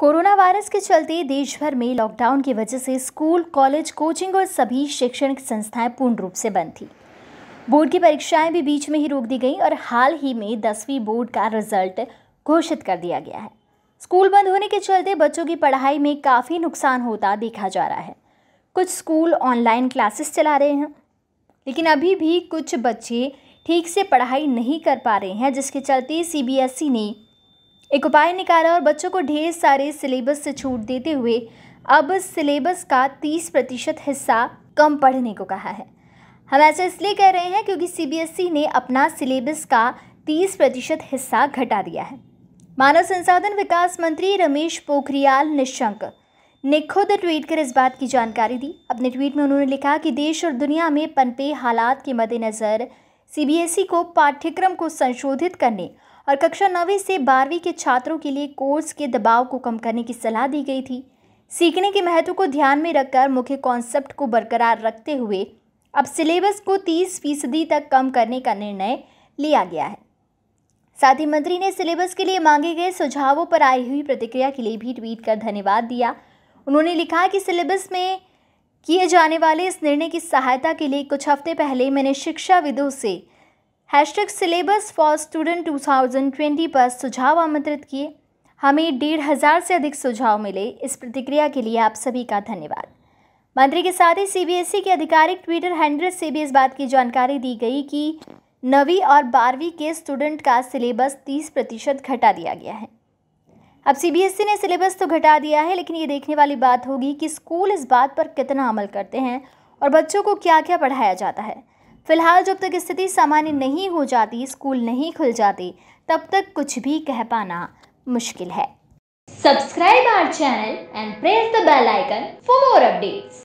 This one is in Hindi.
कोरोना वायरस के चलते देश भर में लॉकडाउन की वजह से स्कूल कॉलेज कोचिंग और सभी शैक्षणिक संस्थाएं पूर्ण रूप से बंद थी बोर्ड की परीक्षाएं भी बीच में ही रोक दी गई और हाल ही में दसवीं बोर्ड का रिजल्ट घोषित कर दिया गया है स्कूल बंद होने के चलते बच्चों की पढ़ाई में काफ़ी नुकसान होता देखा जा रहा है कुछ स्कूल ऑनलाइन क्लासेस चला रहे हैं लेकिन अभी भी कुछ बच्चे ठीक से पढ़ाई नहीं कर पा रहे हैं जिसके चलते सीबीएसई ने एक उपाय निकाला और बच्चों को ढेर सारे सिलेबस से छूट देते हुए अब सिलेबस का तीस प्रतिशत हिस्सा कम पढ़ने को कहा है हम ऐसा इसलिए कह रहे हैं क्योंकि सीबीएसई ने अपना सिलेबस का तीस प्रतिशत हिस्सा घटा दिया है मानव संसाधन विकास मंत्री रमेश पोखरियाल निशंक ने खुद ट्वीट कर इस बात की जानकारी दी अपने ट्वीट में उन्होंने लिखा कि देश और दुनिया में पनपे हालात के मद्देनज़र सीबीएसई को पाठ्यक्रम को संशोधित करने और कक्षा नौवीं से बारहवीं के छात्रों के लिए कोर्स के दबाव को कम करने की सलाह दी गई थी सीखने के महत्व को ध्यान में रखकर मुख्य कॉन्सेप्ट को बरकरार रखते हुए अब सिलेबस को 30 फीसदी तक कम करने का निर्णय लिया गया है साथ ही मंत्री ने सिलेबस के लिए मांगे गए सुझावों पर आई हुई प्रतिक्रिया के लिए भी ट्वीट कर धन्यवाद दिया उन्होंने लिखा कि सिलेबस में किए जाने वाले इस निर्णय की सहायता के लिए कुछ हफ्ते पहले मैंने शिक्षाविदों से हैशटैग सिलेबस फॉर स्टूडेंट 2020 पर सुझाव आमंत्रित किए हमें डेढ़ हज़ार से अधिक सुझाव मिले इस प्रतिक्रिया के लिए आप सभी का धन्यवाद मंत्री के साथ ही सीबीएसई e के आधिकारिक ट्विटर हैंडल से भी इस बात की जानकारी दी गई कि नवी और बारहवीं के स्टूडेंट का सिलेबस 30 प्रतिशत घटा दिया गया है अब सीबीएसई e ने सिलेबस तो घटा दिया है लेकिन ये देखने वाली बात होगी कि स्कूल इस बात पर कितना अमल करते हैं और बच्चों को क्या क्या पढ़ाया जाता है फिलहाल जब तक स्थिति सामान्य नहीं हो जाती स्कूल नहीं खुल जाते तब तक कुछ भी कह पाना मुश्किल है subscribe our channel and press the bell icon for more updates